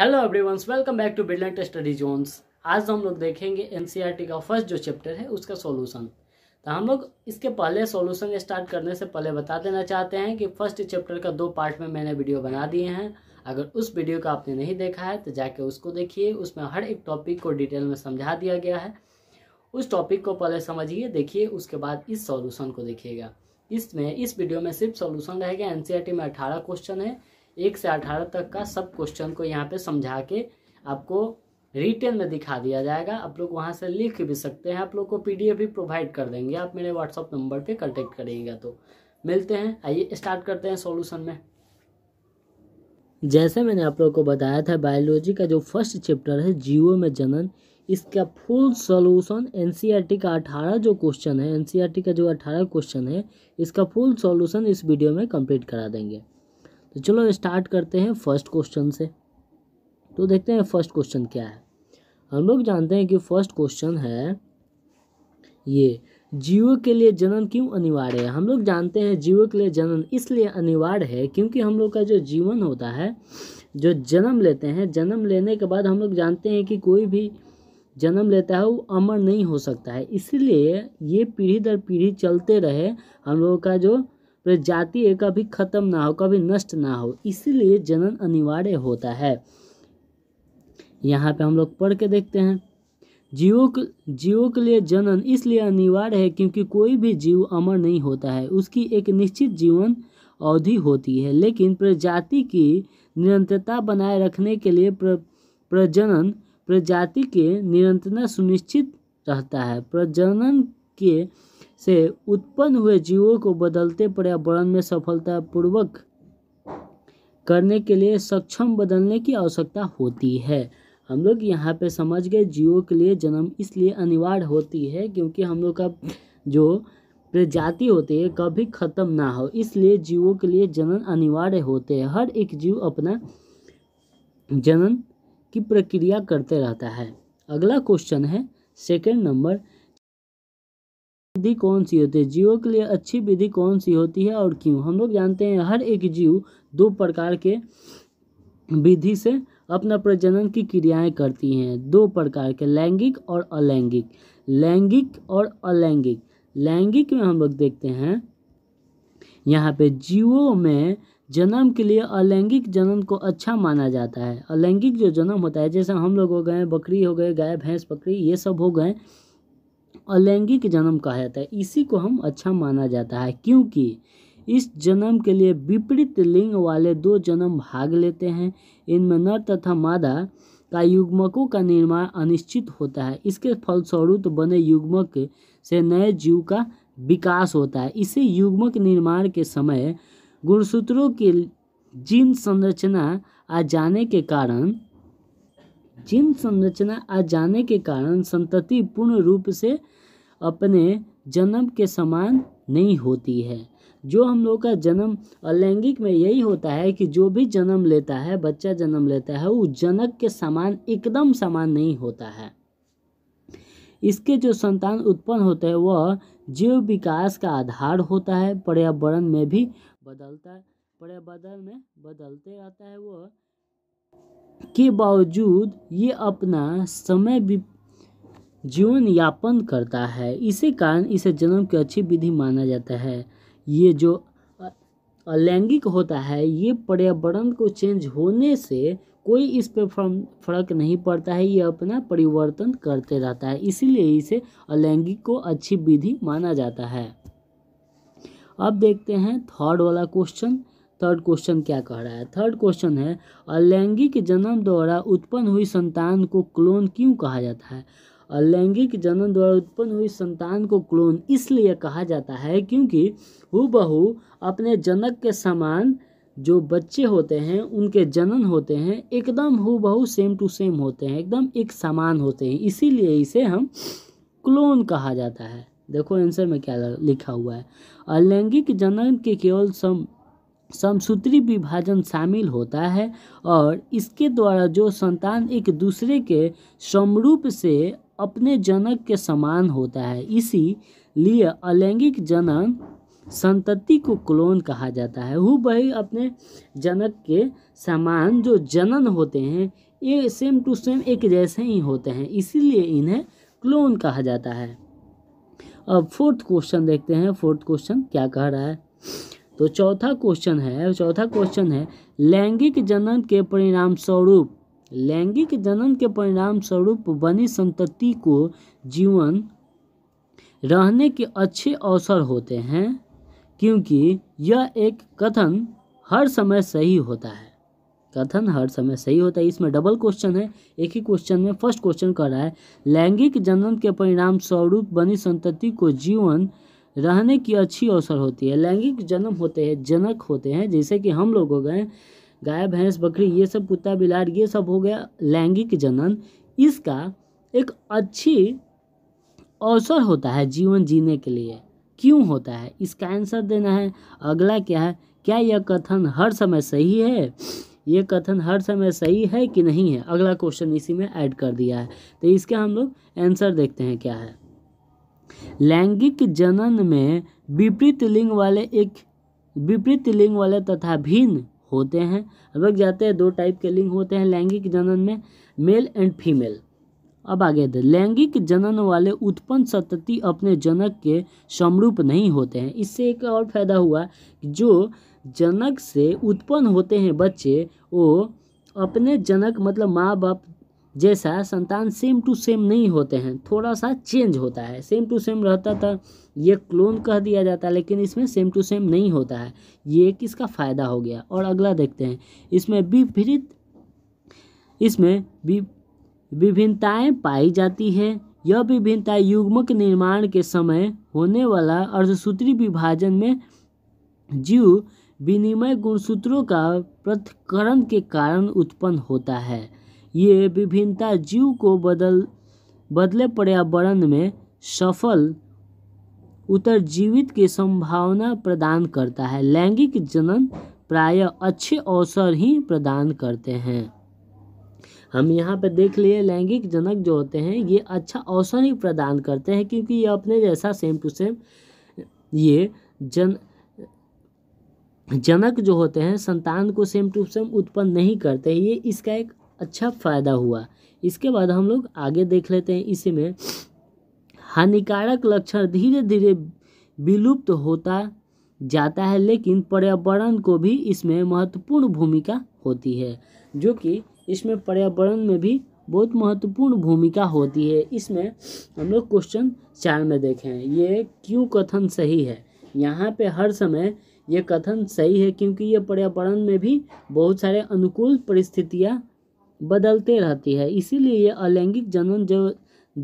hello everyone's welcome back to बिल्डेंट study zones आज हम लोग देखेंगे एनसीईआरटी e का फर्स्ट जो चैप्टर है उसका सॉल्यूशन तो हम लोग इसके पहले सॉल्यूशन स्टार्ट करने से पहले बता देना चाहते हैं कि फर्स्ट चैप्टर का दो पार्ट में मैंने वीडियो बना दिए हैं अगर उस वीडियो का आपने नहीं देखा है तो जाके उसको देखिए उसमें हर एक टॉपिक को डिटेल में समझा दिया गया है उस टॉपिक को पहले समझिए देखिए उसके बाद इस सॉल्यूशन को देखिएगा इसमें इस वीडियो में सिर्फ सॉल्यूशन रहेगा एनसीईआरटी e में अठारह क्वेश्चन है एक से अठारह तक का सब क्वेश्चन को यहाँ पे समझा के आपको रिटेन में दिखा दिया जाएगा आप लोग वहाँ से लिख भी सकते हैं आप लोग को पीडीएफ भी प्रोवाइड कर देंगे आप मेरे व्हाट्सअप नंबर पे कॉन्टेक्ट करेंगे तो मिलते हैं आइए स्टार्ट करते हैं सॉल्यूशन में जैसे मैंने आप लोग को बताया था बायोलॉजी का जो फर्स्ट चैप्टर है जीवो में जनन इसका फुल सॉल्यूशन एनसीईआरटी का अठारह जो क्वेश्चन है एनसीईआरटी e का जो अठारह क्वेश्चन है इसका फुल सॉल्यूशन इस वीडियो में कंप्लीट करा देंगे तो चलो स्टार्ट करते हैं फर्स्ट क्वेश्चन से तो देखते हैं फर्स्ट क्वेश्चन क्या है हम लोग जानते हैं कि फर्स्ट क्वेश्चन है ये जीवों के लिए जनन क्यों अनिवार्य है हम लोग जानते हैं जीवों के लिए जनन इसलिए अनिवार्य है क्योंकि हम लोग का जो जीवन होता है जो जन्म लेते हैं जन्म लेने के बाद हम लोग जानते हैं कि कोई भी जन्म लेता है वो अमर नहीं हो सकता है इसीलिए ये पीढ़ी दर पीढ़ी चलते रहे हम लोगों का जो प्रजाति कभी खत्म ना हो कभी नष्ट ना हो इसीलिए जनन अनिवार्य होता है यहाँ पे हम लोग पढ़ के देखते हैं जीवों जीवों के लिए जनन इसलिए अनिवार्य है क्योंकि कोई भी जीव अमर नहीं होता है उसकी एक निश्चित जीवन अवधि होती है लेकिन प्रजाति की निरंतरता बनाए रखने के लिए प्र, प्रजनन प्रजाति के निरंतरता सुनिश्चित रहता है प्रजनन के से उत्पन्न हुए जीवों को बदलते पर्यावरण में सफलतापूर्वक करने के लिए सक्षम बदलने की आवश्यकता होती है हम लोग यहाँ पे समझ गए जीवों के लिए जन्म इसलिए अनिवार्य होती है क्योंकि हम लोग का जो प्रजाति होती है कभी ख़त्म ना हो इसलिए जीवों के लिए जनन अनिवार्य होते हैं हर एक जीव अपना जनन की प्रक्रिया करते रहता है अगला क्वेश्चन है सेकंड नंबर विधि कौन सी होती है जीवों के लिए अच्छी विधि कौन सी होती है और क्यों हम लोग जानते हैं हर एक जीव दो प्रकार के विधि से अपना प्रजनन की क्रियाएं करती हैं दो प्रकार के लैंगिक और अलैंगिक लैंगिक और अलैंगिक लैंगिक में हम लोग देखते हैं यहाँ पे जीवों में जन्म के लिए अलैंगिक जन्म को अच्छा माना जाता है अलैंगिक जो जन्म होता है जैसे हम लोग हो गए बकरी हो गए गाय भैंस बकरी ये सब हो गए अलैंगिक जन्म कहा जाता है इसी को हम अच्छा माना जाता है क्योंकि इस जन्म के लिए विपरीत लिंग वाले दो जन्म भाग लेते हैं इनमें नर तथा मादा का युग्मकों का निर्माण अनिश्चित होता है इसके फलस्वरूप बने युग्मक से नए जीव का विकास होता है इसे युग्मक निर्माण के समय गुणसूत्रों के जीन संरचना आ जाने के कारण जीन संरचना आ जाने के कारण संतति पूर्ण रूप से अपने जन्म के समान नहीं होती है जो हम लोग का जन्म अलैंगिक में यही होता है कि जो भी जन्म लेता है बच्चा जन्म लेता है वो जनक के समान एकदम समान नहीं होता है इसके जो संतान उत्पन्न होते हैं वह जीव विकास का आधार होता है पर्यावरण में भी बदलता है पर्यावरण में बदलते रहता है वह के बावजूद ये अपना समय जीवन यापन करता है इसी कारण इसे जन्म की अच्छी विधि माना जाता है ये जो अलैंगिक होता है ये पर्यावरण को चेंज होने से कोई इस पर फर्क नहीं पड़ता है ये अपना परिवर्तन करते रहता है इसीलिए इसे अलैंगिक को अच्छी विधि माना जाता है अब देखते हैं थर्ड वाला क्वेश्चन थर्ड क्वेश्चन क्या कह रहा है थर्ड क्वेश्चन है अलैंगिक जन्म द्वारा उत्पन्न हुई संतान को क्लोन क्यों कहा जाता है अलैंगिक जनन द्वारा उत्पन्न हुई संतान को क्लोन इसलिए कहा जाता है क्योंकि हूबहू अपने जनक के समान जो बच्चे होते हैं उनके जनन होते हैं एकदम हूबहू सेम टू सेम होते हैं एकदम एक समान होते हैं इसीलिए इसे हम क्लोन कहा जाता है देखो आंसर में क्या लिखा हुआ है अलैंगिक जनन के केवल सम समसूत्री विभाजन शामिल होता है और इसके द्वारा जो संतान एक दूसरे के समरूप से अपने जनक के समान होता है इसी लिए अलैंगिक जनन संतति को क्लोन कहा जाता है हु भाई अपने जनक के समान जो जनन होते हैं ये सेम टू सेम एक जैसे ही होते हैं इसीलिए इन्हें क्लोन कहा जाता है अब फोर्थ क्वेश्चन देखते हैं फोर्थ क्वेश्चन क्या कह रहा है तो चौथा क्वेश्चन है चौथा क्वेश्चन है लैंगिक जनन के परिणाम स्वरूप लैंगिक जनन के परिणाम स्वरूप बनी संतति को जीवन रहने के अच्छे अवसर होते हैं क्योंकि यह एक कथन हर समय सही होता है कथन हर समय सही होता है इसमें डबल क्वेश्चन है एक ही क्वेश्चन में फर्स्ट क्वेश्चन कर रहा है लैंगिक जनन के परिणाम स्वरूप बनी संतति को जीवन रहने की अच्छी अवसर होती है लैंगिक जन्म होते हैं जनक होते हैं जैसे कि हम लोग हो गए गाय भैंस बकरी ये सब कुत्ता बिलाड़ ये सब हो गया लैंगिक जनन इसका एक अच्छी अवसर होता है जीवन जीने के लिए क्यों होता है इसका आंसर देना है अगला क्या है क्या यह कथन हर समय सही है ये कथन हर समय सही है कि नहीं है अगला क्वेश्चन इसी में ऐड कर दिया है तो इसका हम लोग आंसर देखते हैं क्या है लैंगिक जनन में विपरीत लिंग वाले एक विपरीत लिंग वाले तथा भिन्न होते हैं अब जाते हैं दो टाइप के लिंग होते हैं लैंगिक जनन में मेल एंड फीमेल अब आगे थे लैंगिक जनन वाले उत्पन्न सतति अपने जनक के समरूप नहीं होते हैं इससे एक और फायदा हुआ जो जनक से उत्पन्न होते हैं बच्चे वो अपने जनक मतलब माँ बाप जैसा संतान सेम टू सेम नहीं होते हैं थोड़ा सा चेंज होता है सेम टू सेम रहता था ये क्लोन कह दिया जाता है लेकिन इसमें सेम टू सेम नहीं होता है ये किसका फ़ायदा हो गया और अगला देखते हैं इसमें विपरीत इसमें विभिन्नताएं पाई जाती है यह विभिन्नता युग्म के निर्माण के समय होने वाला अर्धसूत्री विभाजन में जीव विनिमय गुणसूत्रों का पृथकरण के कारण उत्पन्न होता है ये विभिन्नता जीव को बदल बदले पर्यावरण में सफल जीवित की संभावना प्रदान करता है लैंगिक जनन प्राय अच्छे अवसर ही प्रदान करते हैं हम यहाँ पर देख लिए लैंगिक जनक जो होते हैं ये अच्छा अवसर ही प्रदान करते हैं क्योंकि ये अपने जैसा सेम टू सेम ये जन जनक जो होते हैं संतान को सेम टू सेम उत्पन्न नहीं करते ये इसका एक अच्छा फ़ायदा हुआ इसके बाद हम लोग आगे देख लेते हैं इसी में हानिकारक लक्षण धीरे धीरे विलुप्त होता जाता है लेकिन पर्यावरण को भी इसमें महत्वपूर्ण भूमिका होती है जो कि इसमें पर्यावरण में भी बहुत महत्वपूर्ण भूमिका होती है इसमें हम लोग क्वेश्चन चार में देखें ये क्यों कथन सही है यहाँ पे हर समय ये कथन सही है क्योंकि ये पर्यावरण में भी बहुत सारे अनुकूल परिस्थितियाँ बदलते रहती है इसीलिए यह अलैंगिक जनन जो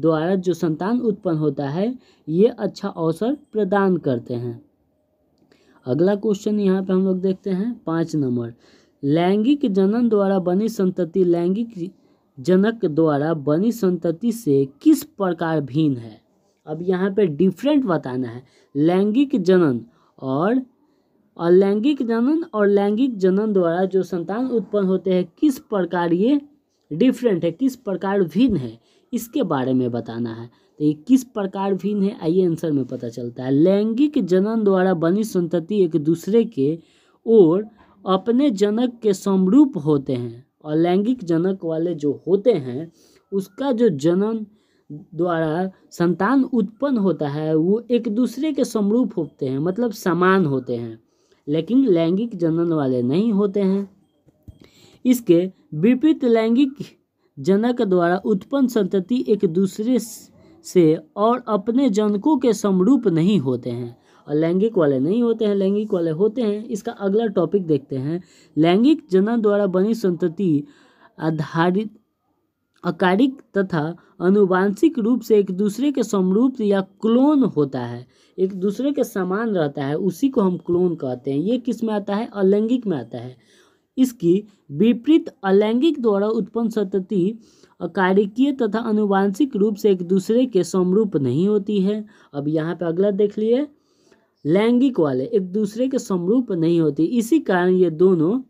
द्वारा जो संतान उत्पन्न होता है ये अच्छा अवसर प्रदान करते हैं अगला क्वेश्चन यहाँ पे हम लोग देखते हैं पाँच नंबर लैंगिक जनन द्वारा बनी संतति लैंगिक जनक द्वारा बनी संतति से किस प्रकार भिन्न है अब यहाँ पे डिफरेंट बताना है लैंगिक जनन और और लैंगिक जनन और लैंगिक जनन द्वारा जो संतान उत्पन्न होते हैं किस प्रकार ये डिफरेंट है किस प्रकार भिन्न है इसके बारे में बताना है तो ये किस प्रकार भिन्न है आइए आंसर में पता चलता है लैंगिक जनन द्वारा बनी संतति एक दूसरे के और अपने जनक के समरूप होते हैं और लैंगिक जनक वाले जो होते हैं उसका जो जनन द्वारा संतान उत्पन्न होता है वो एक दूसरे के समरूप होते हैं मतलब समान होते हैं लेकिन लैंगिक जनन वाले नहीं होते हैं इसके विपरीत लैंगिक जनक द्वारा उत्पन्न संतति एक दूसरे से और अपने जनकों के समरूप नहीं होते हैं और लैंगिक वाले नहीं होते हैं लैंगिक वाले होते हैं इसका अगला टॉपिक देखते हैं लैंगिक जनन द्वारा बनी संतति आधारित अकारिक तथा अनुवांशिक रूप से एक दूसरे के समरूप या क्लोन होता है एक दूसरे के समान रहता है उसी को हम क्लोन कहते हैं ये किस में आता है अलैंगिक में आता है इसकी विपरीत अलैंगिक द्वारा उत्पन्न सतति अकारिकीय तथा अनुवांशिक रूप से एक दूसरे के समरूप नहीं होती है अब यहाँ पर अगला देख लिए लैंगिक वाले एक दूसरे के समरूप नहीं होती इसी कारण ये दोनों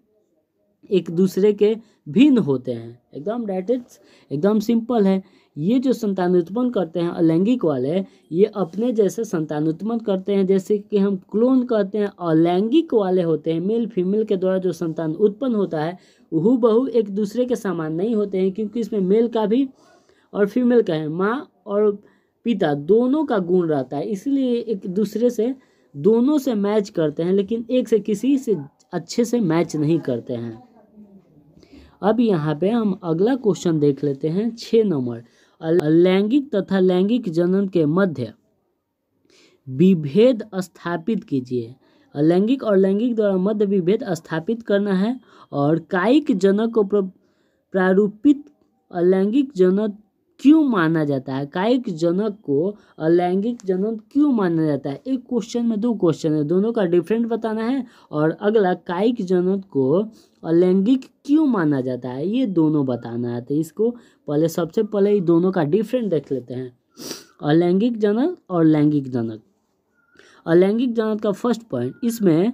एक दूसरे के भिन्न होते हैं एकदम डैट इट्स एकदम सिंपल है ये जो संतान उत्पन्न करते हैं अलैंगिक वाले ये अपने जैसे संतान उत्पन्न करते हैं जैसे कि हम क्लोन कहते हैं अलैंगिक वाले होते हैं मेल फीमेल के द्वारा जो संतान उत्पन्न होता है वह बहु एक दूसरे के समान नहीं होते हैं क्योंकि इसमें मेल का भी और फीमेल का है माँ और पिता दोनों का गुण रहता है इसलिए एक दूसरे से दोनों से मैच करते हैं लेकिन एक से किसी से अच्छे से मैच नहीं करते हैं अब यहाँ पे हम अगला क्वेश्चन देख लेते हैं छः नंबर लैंगिक तथा लैंगिक जनन के मध्य विभेद स्थापित कीजिए लैंगिक और लैंगिक द्वारा मध्य विभेद स्थापित करना है और कायिक जनक को प्रारूपित अलैंगिक जनक क्यों माना जाता है कायिक जनक को अलैंगिक जनक क्यों माना जाता है एक क्वेश्चन में दो क्वेश्चन है दोनों का डिफरेंट बताना है और अगला कायिक जनक को अलैंगिक क्यों माना जाता है ये दोनों बताना है तो इसको पहले सबसे पहले ये दोनों का डिफरेंट देख लेते हैं अलैंगिक जनक और लैंगिक जनक अलैंगिक जनक का फर्स्ट पॉइंट इसमें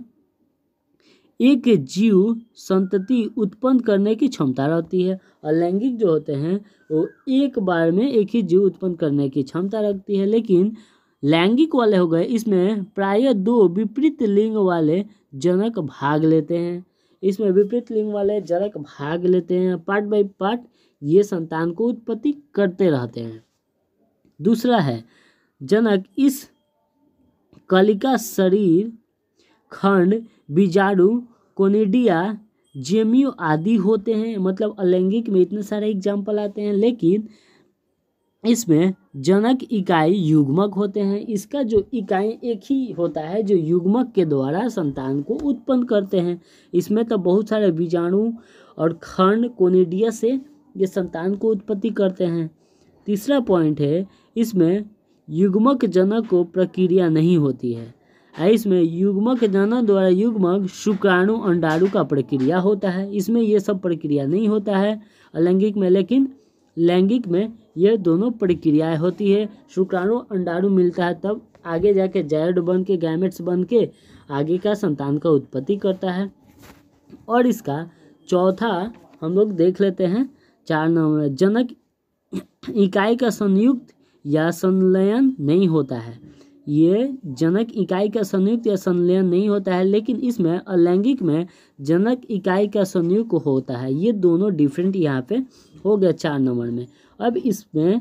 एक जीव संतति उत्पन्न करने की क्षमता रहती है और लैंगिक जो होते हैं वो एक बार में एक ही जीव उत्पन्न करने की क्षमता रखती है लेकिन लैंगिक वाले हो गए इसमें प्राय दो विपरीत लिंग वाले जनक भाग लेते हैं इसमें विपरीत लिंग वाले जनक भाग लेते हैं पार्ट बाय पार्ट ये संतान को उत्पत्ति करते रहते हैं दूसरा है जनक इस कलिका शरीर खंड बीजाणु कोनेडिया जेमियो आदि होते हैं मतलब अलैंगिक में इतने सारे एग्जाम्पल आते हैं लेकिन इसमें जनक इकाई युग्मक होते हैं इसका जो इकाई एक ही होता है जो युग्मक के द्वारा संतान को उत्पन्न करते हैं इसमें तो बहुत सारे बीजाणु और खंड कोनेडिया से ये संतान को उत्पत्ति करते हैं तीसरा पॉइंट है इसमें युग्मक जनक को प्रक्रिया नहीं होती है है इसमें युग्मक जनन द्वारा युग्मक शुक्राणु अंडाणु का प्रक्रिया होता है इसमें ये सब प्रक्रिया नहीं होता है अलैंगिक में लेकिन लैंगिक में ये दोनों प्रक्रियाएं होती है शुक्राणु अंडाणु मिलता है तब आगे जाके जैड बन के गैमेट्स बन के आगे का संतान का उत्पत्ति करता है और इसका चौथा हम लोग देख लेते हैं चार नंबर जनक इकाई का संयुक्त या संलयन नहीं होता है ये जनक इकाई का संयुक्त या संलयन नहीं होता है लेकिन इसमें अलैंगिक में जनक इकाई का संयुक्त होता है ये दोनों डिफरेंट यहाँ पे हो गया चार नंबर में अब इसमें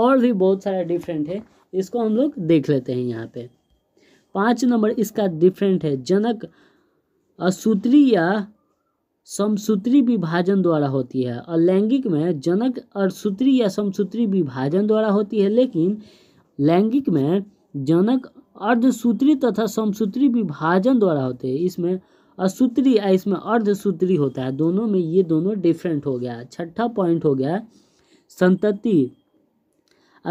और भी बहुत सारा डिफरेंट है इसको हम लोग देख लेते हैं यहाँ पे पाँच नंबर इसका डिफरेंट है जनक असूत्री या समसूत्री विभाजन द्वारा होती है अलैंगिक में जनक असूत्री या समसूत्री विभाजन द्वारा होती है लेकिन लैंगिक में जनक अर्धसूत्री तथा समसूत्री विभाजन द्वारा होते हैं इसमें असूत्री या इसमें अर्धसूत्री होता है दोनों में ये दोनों डिफरेंट हो गया छठा पॉइंट हो गया संतति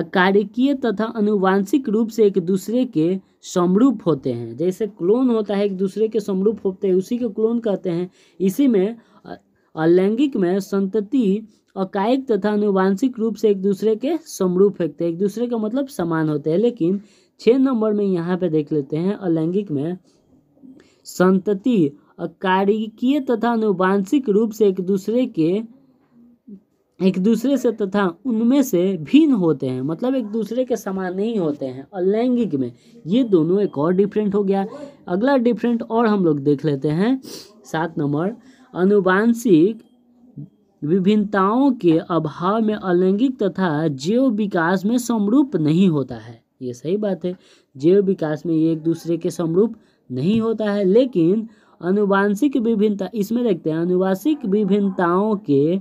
अकारिकीय तथा अनुवांशिक रूप से एक दूसरे के समरूप होते हैं जैसे क्लोन होता है एक दूसरे के समरूप होते हैं उसी को क्लोन कहते हैं इसी में अलैंगिक में संतति और तथा अनुवांशिक रूप से एक दूसरे के समरूप फेंकते हैं एक दूसरे का मतलब समान होते हैं लेकिन छः नंबर में यहाँ पे देख लेते हैं अलैंगिक में संतति अकारिकीय तथा अनुवांशिक रूप से एक दूसरे के एक दूसरे से तथा उनमें से भिन्न होते हैं मतलब एक दूसरे के समान नहीं होते हैं अलैंगिक में ये दोनों एक और डिफरेंट हो गया अगला डिफरेंट और हम लोग देख लेते हैं सात नंबर अनुवांशिक विभिन्नताओं के अभाव में अलैंगिक तथा जैव विकास में समरूप नहीं होता है ये सही बात है जैव विकास में ये एक दूसरे के समरूप नहीं होता है लेकिन अनुवांशिक विभिन्नता इसमें देखते हैं अनुवांशिक विभिन्नताओं के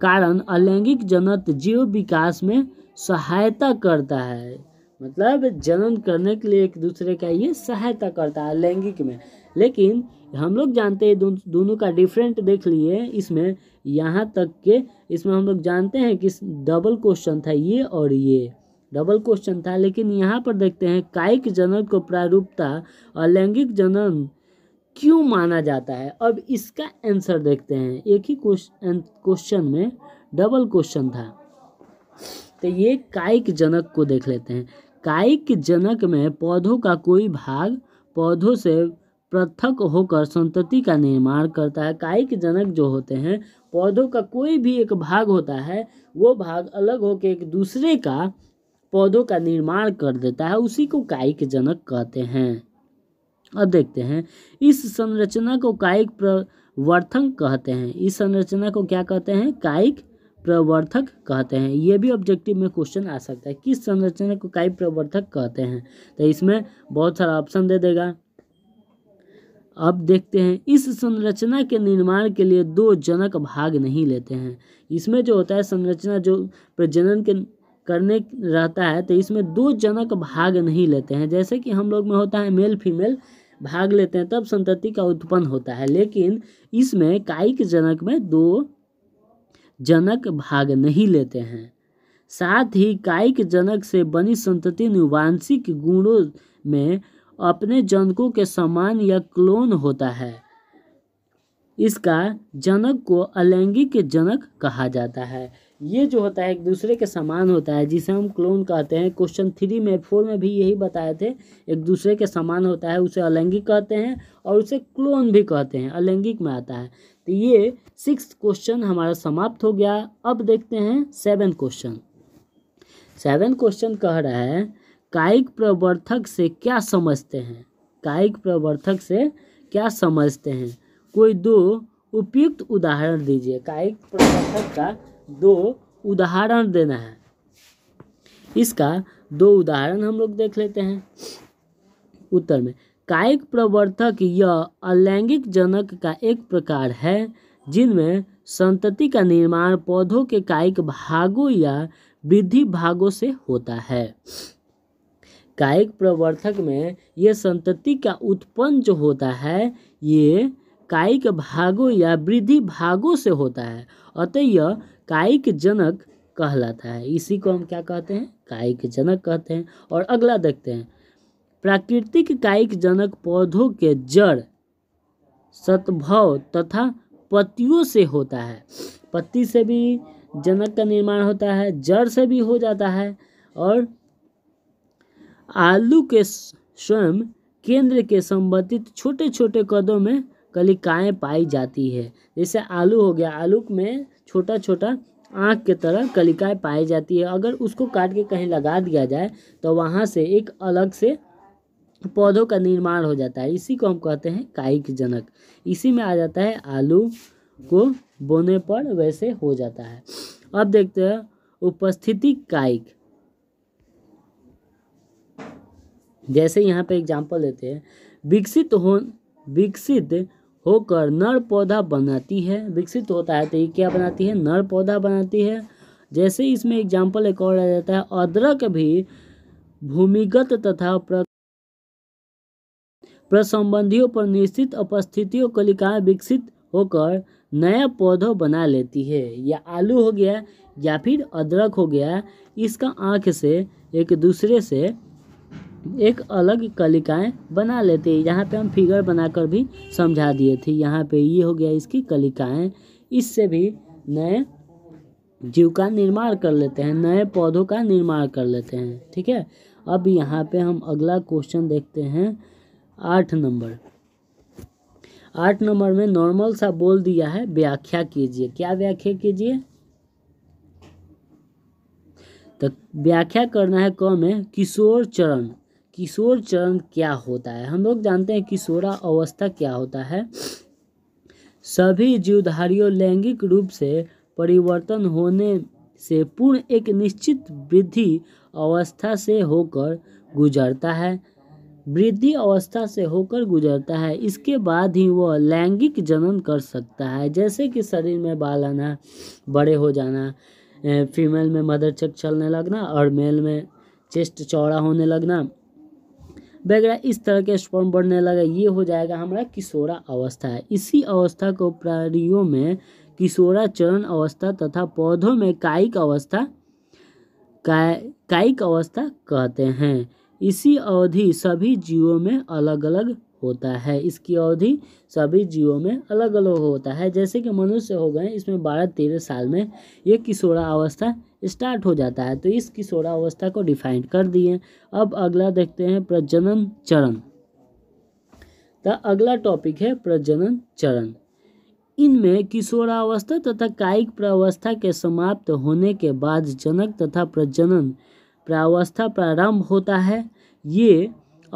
कारण अलैंगिक जनत जीव विकास में सहायता करता है मतलब जनन करने के लिए एक दूसरे का ये सहायता करता है अलैंगिक में लेकिन हम लोग जानते हैं दोनों का डिफरेंट देख लिए इसमें यहाँ तक के इसमें हम लोग जानते हैं कि डबल क्वेश्चन था ये और ये डबल क्वेश्चन था लेकिन यहाँ पर देखते हैं कायिक जनन को प्रारूपता और लैंगिक जनन क्यों माना जाता है अब इसका आंसर देखते हैं एक ही क्वेश्चन में डबल क्वेश्चन था तो ये कायिक जनक को देख लेते हैं कायिक जनक में पौधों का कोई भाग पौधों से पृथक होकर संतति का निर्माण करता है कायिक जनक जो होते हैं पौधों का कोई भी एक भाग होता है वो भाग अलग होकर एक दूसरे का पौधों का निर्माण कर देता है उसी को कायिक जनक कहते हैं अब देखते हैं इस संरचना को कायिक प्रवर्थक कहते हैं इस संरचना को क्या कहते हैं कायिक प्रवर्थक कहते हैं ये भी ऑब्जेक्टिव में क्वेश्चन आ सकता है किस संरचना को कायिक प्रवर्थक कहते हैं तो इसमें बहुत सारा ऑप्शन दे देगा अब देखते हैं इस संरचना के निर्माण के लिए दो जनक भाग नहीं लेते हैं इसमें जो होता है संरचना जो प्रजनन के करने रहता है तो इसमें दो जनक भाग नहीं लेते हैं जैसे कि हम लोग में होता है मेल फीमेल भाग लेते हैं तब संतति का उत्पन्न होता है लेकिन इसमें कायिक जनक में दो जनक भाग नहीं लेते हैं साथ ही कायिक जनक से बनी संतति निवांशिक गुणों में अपने जनकों के समान या क्लोन होता है इसका जनक को अलैंगिक जनक कहा जाता है ये जो होता है एक दूसरे के समान होता है जिसे हम क्लोन कहते हैं क्वेश्चन थ्री में फोर में भी यही बताए थे एक दूसरे के समान होता है उसे अलैंगिक कहते हैं और उसे क्लोन भी कहते हैं अलैंगिक में आता है तो ये सिक्स क्वेश्चन हमारा समाप्त हो गया अब देखते हैं सेवन क्वेश्चन सेवन क्वेश्चन कह रहा है कायिक प्रवर्थक से क्या समझते हैं कायिक प्रवर्थक से क्या समझते हैं कोई दो उपयुक्त उदाहरण दीजिए कायिक प्रवर्थक का दो उदाहरण देना है इसका दो उदाहरण हम लोग देख लेते हैं उत्तर में कायिक प्रवर्तक यह अलैंगिक जनक का एक प्रकार है जिनमें संतति का निर्माण पौधों के कायिक भागों या वृद्धि भागों से होता है कायिक प्रवर्तक में ये संतति का उत्पन्न जो होता है ये कायिक भागों या वृद्धि भागों से होता है अतः यह कायिक जनक कहलाता है इसी को हम क्या कहते हैं कायिक जनक कहते हैं और अगला देखते हैं प्राकृतिक कायिक जनक पौधों के जड़ सतभव तथा पत्तियों से होता है पत्ती से भी जनक का निर्माण होता है जड़ से भी हो जाता है और आलू के स्वयं केंद्र के संबंधित छोटे छोटे कदों में कलिकाएँ पाई जाती है जैसे आलू हो गया आलू में छोटा छोटा आँख के तरह कलिकाएँ पाई जाती है अगर उसको काट के कहीं लगा दिया जाए तो वहाँ से एक अलग से पौधों का निर्माण हो जाता है इसी को हम कहते हैं कायिक जनक इसी में आ जाता है आलू को बोने पर वैसे हो जाता है अब देखते हैं उपस्थिति कायिक जैसे यहाँ पे एग्जाम्पल देते हैं विकसित हो विकसित होकर नर पौधा बनाती है विकसित होता है तो ये क्या बनाती है नर पौधा बनाती है जैसे इसमें एग्जाम्पल एक और रह जाता है अदरक भी भूमिगत तथा प्र प्रसंबंधियों पर निश्चित उपस्थितियों कलिकाएँ विकसित होकर नया पौधों बना लेती है या आलू हो गया या फिर अदरक हो गया इसका आँख से एक दूसरे से एक अलग कलिकाएं बना लेते हैं यहाँ पे हम फिगर बनाकर भी समझा दिए थे यहाँ पे ये हो गया इसकी कलिकाएं इससे भी नए जीव का निर्माण कर लेते हैं नए पौधों का निर्माण कर लेते हैं ठीक है अब यहाँ पे हम अगला क्वेश्चन देखते हैं आठ नंबर आठ नंबर में नॉर्मल सा बोल दिया है व्याख्या कीजिए क्या व्याख्या कीजिए तो व्याख्या करना है क में किशोर चरण किशोर चरण क्या होता है हम लोग जानते हैं किशोरा अवस्था क्या होता है सभी जीवधारियों लैंगिक रूप से परिवर्तन होने से पूर्ण एक निश्चित वृद्धि अवस्था से होकर गुजरता है वृद्धि अवस्था से होकर गुजरता है इसके बाद ही वह लैंगिक जनन कर सकता है जैसे कि शरीर में बाल आना बड़े हो जाना फीमेल में मदर चक चलने लगना और मेल में चेस्ट चौड़ा होने लगना वगैरह इस तरह के स्पर्म बढ़ने लगा ये हो जाएगा हमारा किशोरा अवस्था है इसी अवस्था को प्राणियों में किशोरा चरण अवस्था तथा पौधों में कायिक अवस्था काय कायिक अवस्था कहते हैं इसी अवधि सभी जीवों में अलग अलग होता है इसकी अवधि सभी जीवों में अलग अलग होता है जैसे कि मनुष्य हो गए इसमें बारह तेरह साल में ये किशोरावस्था स्टार्ट हो जाता है तो इस किशोरावस्था को डिफाइन कर दिए अब अगला देखते हैं प्रजनन चरण द अगला टॉपिक है प्रजनन चरण इनमें किशोरावस्था तथा कायिक प्रावस्था के समाप्त होने के बाद जनक तथा प्रजनन प्रावस्था प्रारंभ होता है ये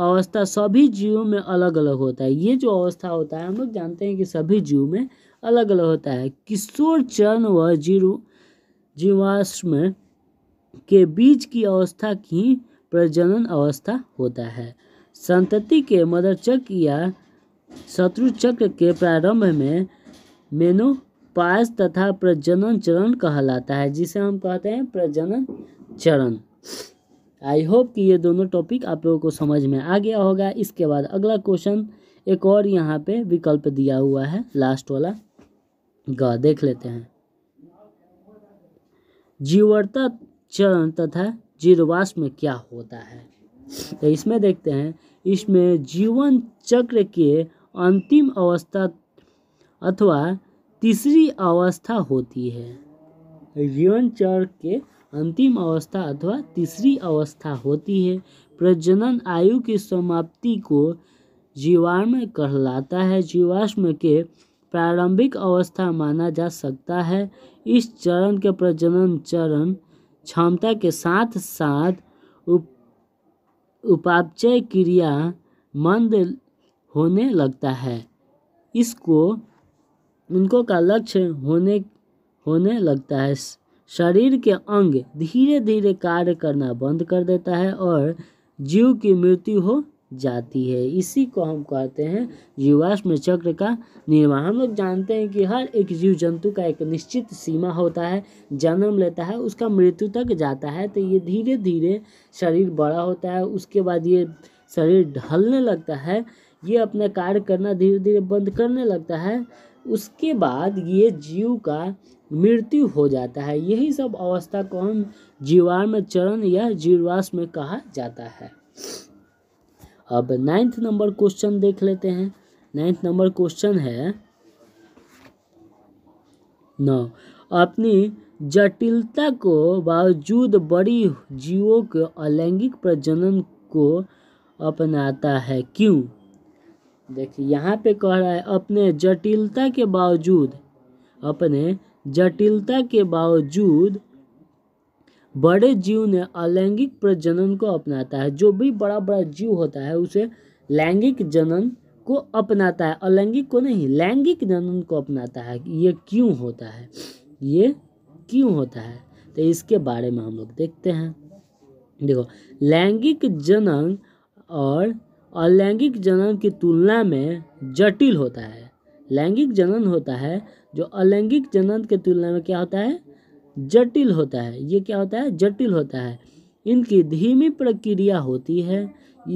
अवस्था सभी जीवों में अलग अलग होता है ये जो अवस्था होता है हम लोग जानते हैं कि सभी जीव में अलग अलग होता है किशोर चरण व जीव जीवाश्म के बीच की अवस्था की प्रजनन अवस्था होता है संतति के मदर चक्र या शत्रु चक्र के प्रारंभ में पास तथा प्रजनन चरण कहलाता है जिसे हम कहते हैं प्रजनन चरण आई होप कि ये दोनों टॉपिक आप लोगों को समझ में आ गया होगा इसके बाद अगला क्वेश्चन एक और यहाँ पे विकल्प दिया हुआ है लास्ट वाला ग देख लेते हैं जीवर्ता चरण तथा जीववास में क्या होता है तो इसमें देखते हैं इसमें जीवन चक्र के अंतिम अवस्था अथवा तीसरी अवस्था होती है जीवन चक्र के अंतिम अवस्था अथवा तीसरी अवस्था होती है प्रजनन आयु की समाप्ति को जीवाश्म कहलाता है जीवाश्म के प्रारंभिक अवस्था माना जा सकता है इस चरण के प्रजनन चरण क्षमता के साथ साथ उप उपापचय क्रिया मंद होने लगता है इसको उनको का लक्ष्य होने होने लगता है शरीर के अंग धीरे धीरे कार्य करना बंद कर देता है और जीव की मृत्यु हो जाती है इसी को हम कहते हैं जीवाश्म चक्र का निर्माण हम लोग जानते हैं कि हर एक जीव जंतु का एक निश्चित सीमा होता है जन्म लेता है उसका मृत्यु तक जाता है तो ये धीरे धीरे शरीर बड़ा होता है उसके बाद ये शरीर ढलने लगता है ये अपना कार्य करना धीरे धीरे बंद करने लगता है उसके बाद ये जीव का मृत्यु हो जाता है यही सब अवस्था को हम में चरण या जीवाश में कहा जाता है अब नाइन्थ नंबर क्वेश्चन देख लेते हैं नाइन्थ नंबर क्वेश्चन है नौ अपनी जटिलता को बावजूद बड़ी जीवों के अलैंगिक प्रजनन को अपनाता है क्यों देखिए यहाँ पे कह रहा है अपने जटिलता के बावजूद अपने जटिलता के बावजूद बड़े जीव ने अलैंगिक प्रजनन को अपनाता है जो भी बड़ा बड़ा जीव होता है उसे लैंगिक जनन को अपनाता है अलैंगिक को नहीं लैंगिक जनन को अपनाता है ये क्यों होता है ये क्यों होता है तो इसके बारे में हम लोग देखते हैं देखो लैंगिक जनन और अलैंगिक जनन की तुलना में जटिल होता है लैंगिक जनन होता है जो अलैंगिक जनन के तुलना में क्या होता है जटिल होता है ये क्या होता है जटिल होता है इनकी धीमी प्रक्रिया होती है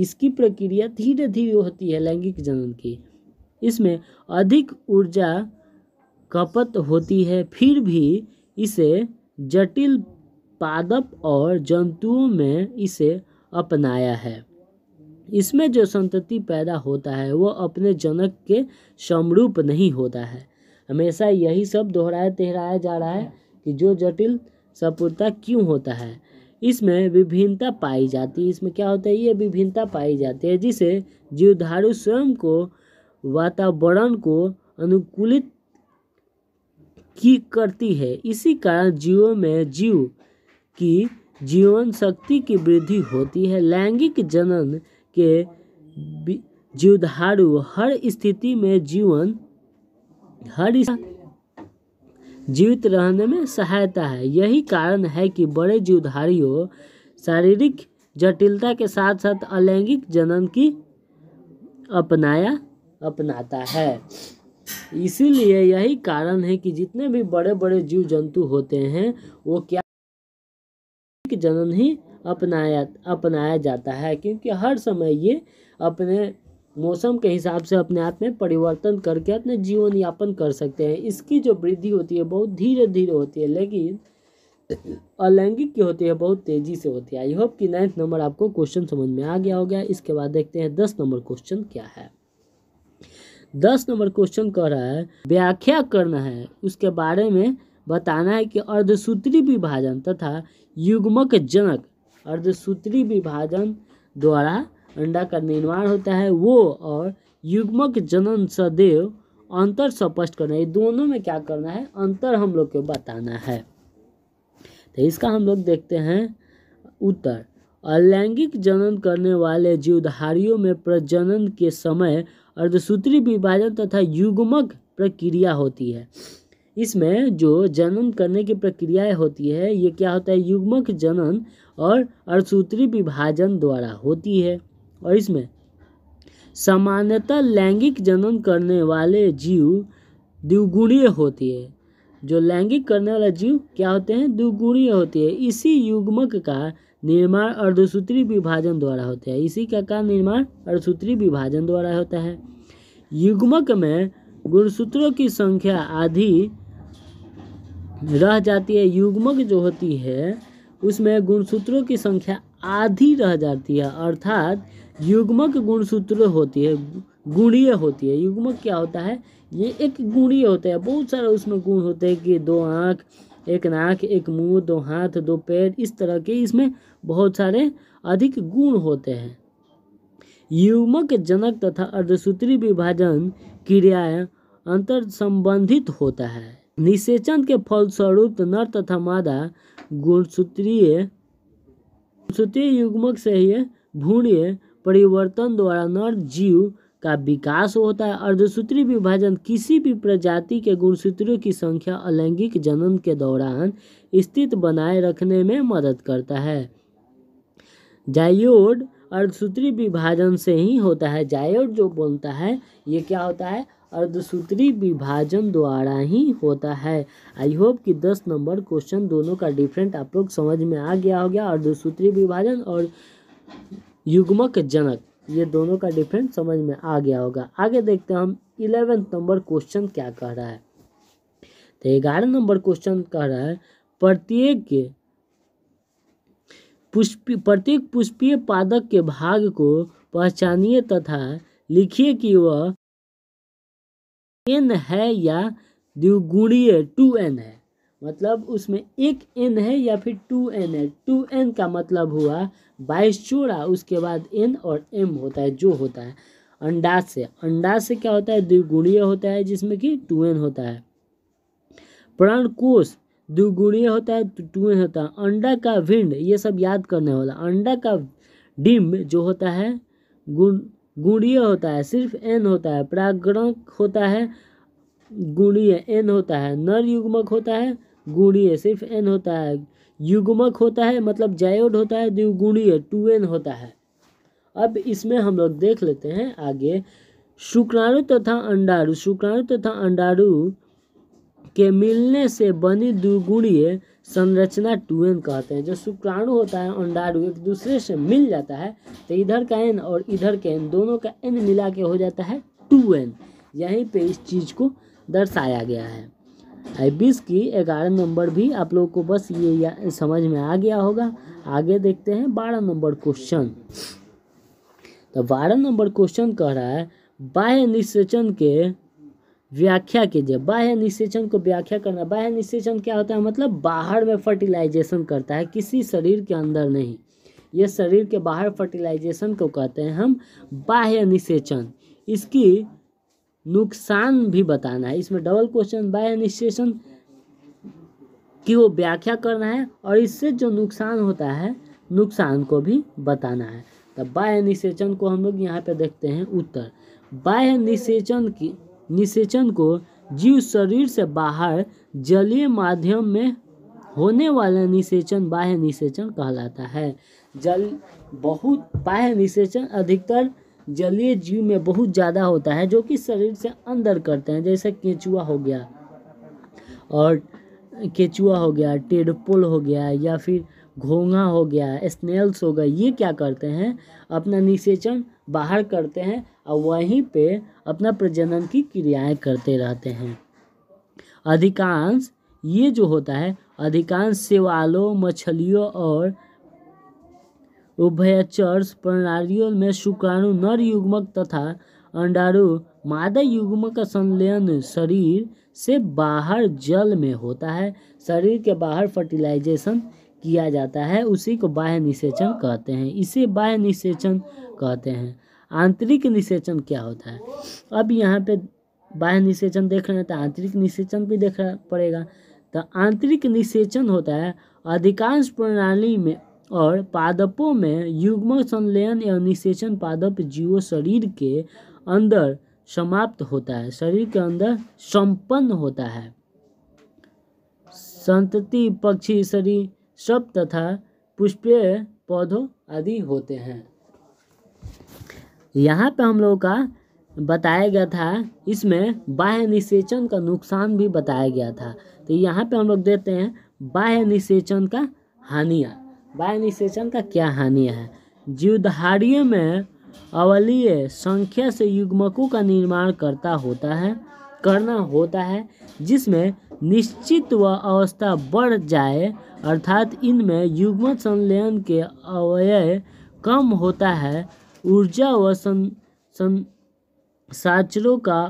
इसकी प्रक्रिया धीरे धीरे होती है लैंगिक जनन की इसमें अधिक ऊर्जा खपत होती है फिर भी इसे जटिल पादप और जंतुओं में इसे अपनाया है इसमें जो संतति पैदा होता है वह अपने जनक के समरूप नहीं होता है हमेशा यही सब दोहराया तेहराया जा रहा है कि जो जटिल सपुरता क्यों होता है इसमें विभिन्नता पाई जाती है इसमें क्या होता है ये विभिन्नता पाई जाती है जिसे जीवधारू स्वयं को वातावरण को अनुकूलित की करती है इसी कारण जीवों में जीव की जीवन शक्ति की वृद्धि होती है लैंगिक जनन के जीवधारु हर स्थिति में जीवन हर जीवित रहने में सहायता है यही कारण है कि बड़े जीवधारियों शारीरिक जटिलता के साथ साथ अलैंगिक जनन की अपनाया अपनाता है इसीलिए यही कारण है कि जितने भी बड़े बड़े जीव जंतु होते हैं वो क्या जनन ही अपनाया अपनाया जाता है क्योंकि हर समय ये अपने मौसम के हिसाब से अपने आप में परिवर्तन करके अपने जीवन यापन कर सकते हैं इसकी जो वृद्धि होती है बहुत धीरे धीरे होती है लेकिन अलैंगिक की होती है बहुत तेज़ी से होती है आई होप कि नाइन्थ नंबर आपको क्वेश्चन समझ में आ गया हो गया इसके बाद देखते हैं दस नंबर क्वेश्चन क्या है दस नंबर क्वेश्चन कह रहा है व्याख्या करना है उसके बारे में बताना है कि अर्धसूत्री विभाजन तथा युग्मक जनक अर्धसूत्री विभाजन द्वारा अंडा का निर्माण होता है वो और युग्मक जनन सदैव अंतर स्पष्ट करना है दोनों में क्या करना है अंतर हम लोग को बताना है तो इसका हम लोग देखते हैं उत्तर अलैंगिक जनन करने वाले जीवधारियों में प्रजनन के समय अर्धसूत्री विभाजन तथा युग्मक प्रक्रिया होती है इसमें जो जनन करने की प्रक्रियाएं होती है ये क्या होता है युग्मक जनन और अणसूत्री विभाजन द्वारा होती है और इसमें सामान्यतः लैंगिक जनन करने वाले जीव द्विगुणीय होती है जो लैंगिक करने वाला जीव क्या होते हैं द्विगुणीय होती है इसी युग्मक का निर्माण अर्धसूत्री विभाजन द्वारा होता है इसी का का निर्माण अर्धसूत्री विभाजन द्वारा होता है युग्मक में गुणसूत्रों की संख्या आधी रह जाती है युग्मक जो होती है उसमें गुणसूत्रों की संख्या आधी रह जाती है अर्थात युग्मक गुणसूत्र होती है गुणीय होती है युग्मक क्या होता है ये एक गुणीय होता है बहुत सारे उसमें गुण होते हैं कि दो आँख एक नाक एक मुंह दो हाथ दो पैर इस तरह के इसमें बहुत सारे अधिक गुण होते हैं युग्मक जनक तथा अर्धसूत्री विभाजन क्रियाएँ अंतर संबंधित होता है निषेचन के फलस्वरूप नर तथा मादा गुणसूत्रीय गुणसूत्रीय युग्मक से ही भ्रूणीय परिवर्तन द्वारा नर जीव का विकास होता है अर्धसूत्री विभाजन किसी भी प्रजाति के गुणसूत्रों की संख्या अलैंगिक जनन के दौरान स्थित बनाए रखने में मदद करता है जायोड अर्धसूत्री विभाजन से ही होता है जायोड जो बोलता है ये क्या होता है अर्धसूत्री विभाजन द्वारा ही होता है आई होप कि दस नंबर क्वेश्चन दोनों का डिफरेंट आप लोग समझ में आ गया हो गया अर्धसूत्री विभाजन और युग्मक जनक ये दोनों का डिफरेंट समझ में आ गया होगा आगे देखते हैं हम इलेवेंथ नंबर क्वेश्चन क्या कह रहा है तो ग्यारह नंबर क्वेश्चन कह रहा है प्रत्येक पुष्पी प्रत्येक पुष्पीय पादक के भाग को पहचानिए तथा लिखिए कि वह एन है या द्विगुणीय टू एन है मतलब उसमें एक एन है या फिर टू एन है टू एन का मतलब हुआ बाईस चोड़ा उसके बाद एन और एम होता है जो होता है अंडा से अंडा से क्या होता है द्विगुणीय होता है जिसमें कि टू एन होता है प्राण कोष द्विगुणीय होता है तो टू एन होता है अंडा का भिंड ये सब याद करने वाला अंडा का डिम्ब जो होता है गुण गुणीय होता है सिर्फ एन होता है प्रागणक होता है गुणीय एन होता है नर युग्मक होता है गुणीय सिर्फ एन होता है युग्मक होता है मतलब जायोड होता है द्विगुणीय टू एन होता है अब इसमें हम लोग देख लेते हैं आगे शुक्राणु तथा अंडाणु शुक्राणु तथा अंडाणु के मिलने से बनी द्विगुणीय संरचना टू एन कहते हैं जो शुक्राणु होता है अंडाणु एक दूसरे से मिल जाता है तो इधर का एन और इधर का एन दोनों का एन मिला के हो जाता है टू एन यहीं पे इस चीज़ को दर्शाया गया है बीस की ग्यारह नंबर भी आप लोगों को बस ये समझ में आ गया होगा आगे देखते हैं बारह नंबर क्वेश्चन तो बारह नंबर क्वेश्चन कह रहा है बाह्य निषेचन के व्याख्या कीजिए बाह्य निषेचन को व्याख्या करना बाह्य निषेचन क्या होता है मतलब बाहर में फर्टिलाइजेशन करता है किसी शरीर के अंदर नहीं ये शरीर के बाहर फर्टिलाइजेशन को कहते हैं हम बाह्य निषेचन इसकी नुकसान भी बताना है इसमें डबल क्वेश्चन बाह्य निषेचन की वो व्याख्या करना है और इससे जो नुकसान होता है नुकसान को भी बताना है तो बाह्य निषेचन को हम लोग यहाँ पे देखते हैं उत्तर बाह्य निषेचन की निषेचन को जीव शरीर से बाहर जलीय माध्यम में होने वाला निषेचन बाह्य निषेचन कहलाता है जल बहुत बाह्य निषेचन अधिकतर जलीय जीव में बहुत ज़्यादा होता है जो कि शरीर से अंदर करते हैं जैसे केचुआ हो गया और केचुआ हो गया टेडपोल हो गया या फिर घोंघा हो गया स्नेल्स हो गए ये क्या करते हैं अपना निषेचन बाहर करते हैं और वहीं पे अपना प्रजनन की क्रियाएं करते रहते हैं अधिकांश ये जो होता है अधिकांश सेवालों मछलियों और उभयचर प्रणालियों में शुक्राणु नर युग्मक तथा अंडारु मादा युग्मक का संलयन शरीर से बाहर जल में होता है शरीर के बाहर फर्टिलाइजेशन किया जाता है उसी को बाह्य निषेचन कहते हैं इसे बाह्य निषेचन कहते हैं आंतरिक निषेचन क्या होता है अब यहाँ पे बाह्य निषेचन देख रहे हैं तो आंतरिक निषेचन भी देखना पड़ेगा तो आंतरिक निषेचन होता है अधिकांश प्रणाली में और पादपों में युग्म संलयन एवं निषेचन पादप जीव शरीर के अंदर समाप्त होता है शरीर के अंदर संपन्न होता है संतति पक्षी शरीर सब तथा पुष्पीय पौधों आदि होते हैं यहाँ पे हम लोगों का बताया गया था इसमें बाह्य निषेचन का नुकसान भी बताया गया था तो यहाँ पे हम लोग देते हैं बाह्य निषेचन का हानियाँ बाह्य निषेचन का क्या हानियाँ है जीवधार्य में अवलीय संख्या से युग्मकों का निर्माण करता होता है करना होता है जिसमें निश्चित व अवस्था बढ़ जाए अर्थात इनमें युग्म संलयन के अवयव कम होता है ऊर्जा व सं, सं साचरों का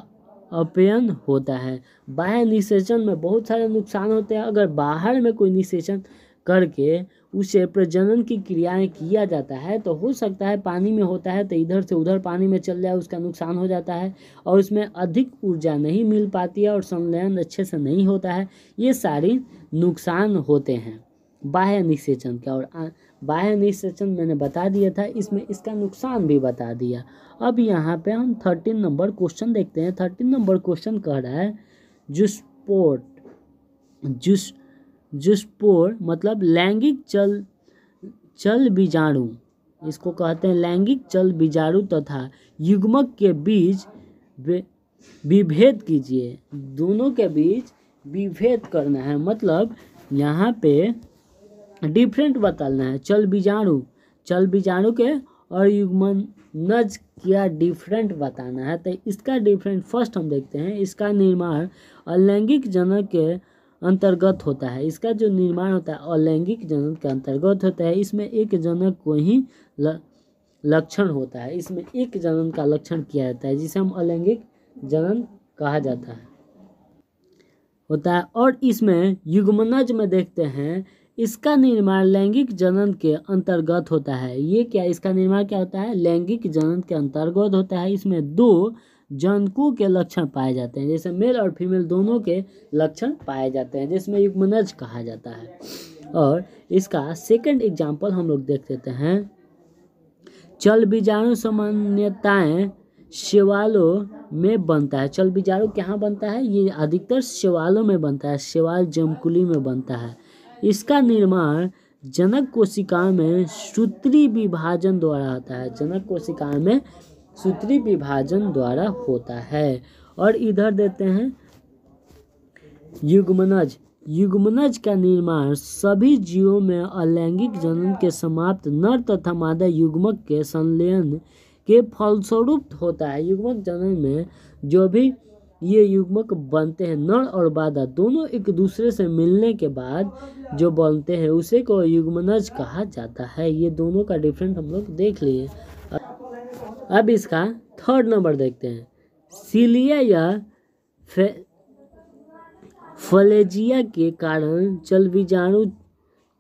अपयन होता है बाह्य निषेचन में बहुत सारे नुकसान होते हैं अगर बाहर में कोई निषेचन करके उसे प्रजनन की क्रियाएं किया जाता है तो हो सकता है पानी में होता है तो इधर से उधर पानी में चल जाए उसका नुकसान हो जाता है और उसमें अधिक ऊर्जा नहीं मिल पाती है और संलयन अच्छे से नहीं होता है ये सारी नुकसान होते हैं बाह्य निषेचन का और बाय निसेशन मैंने बता दिया था इसमें इसका नुकसान भी बता दिया अब यहाँ पे हम थर्टीन नंबर क्वेश्चन देखते हैं थर्टीन नंबर क्वेश्चन कह रहा है जुस्पोर्ट जुस जुस्पोर मतलब लैंगिक चल चल बीजाणु इसको कहते हैं लैंगिक चल बीजाणु तथा तो युग्मक के बीच विभेद कीजिए दोनों के बीच विभेद करना है मतलब यहाँ पे डिफरेंट बताना है चल बीजाणु चल बीजाणु के और युग्मन नज क्या डिफरेंट बताना है तो इसका डिफरेंट फर्स्ट हम देखते हैं इसका निर्माण अलैंगिक जनक के अंतर्गत होता है इसका जो निर्माण होता है अलैंगिक जनन के अंतर्गत होता है इसमें एक जनक को ही लक्षण होता है इसमें एक जनन का लक्षण किया जाता है जिसे हम अलैंगिक जनन कहा जाता है होता है और इसमें युग्मनज में देखते हैं इसका निर्माण लैंगिक जनन के अंतर्गत होता है ये क्या इसका निर्माण क्या होता है लैंगिक जनन के अंतर्गत होता है इसमें दो जनकों के लक्षण पाए जाते हैं जैसे मेल और फीमेल दोनों के लक्षण पाए जाते हैं जिसमें युग्मनज कहा जाता है और इसका सेकंड एग्जाम्पल हम लोग देख लेते हैं चल बीजाणु सामान्यताएँ शिवालों में बनता है चल बीजाणु कहाँ बनता है ये अधिकतर शिवालों में बनता है शिवाल जमकुली में बनता है इसका निर्माण जनक कोशिका में सूत्री विभाजन द्वारा होता है जनक कोशिका में सूत्री विभाजन द्वारा होता है और इधर देते हैं युग्मनज युग्मनज का निर्माण सभी जीवों में अलैंगिक जनन के समाप्त नर तथा मादा युग्मक के संलयन के फलस्वरूप होता है युग्मक जनन में जो भी ये युग्मक बनते हैं नर और बाधा दोनों एक दूसरे से मिलने के बाद जो बनते हैं उसे को युग्मनज कहा जाता है ये दोनों का डिफरेंट हम लोग देख लिए अब इसका थर्ड नंबर देखते हैं सीलिया या फे फलेजिया के कारण चल बीजाणु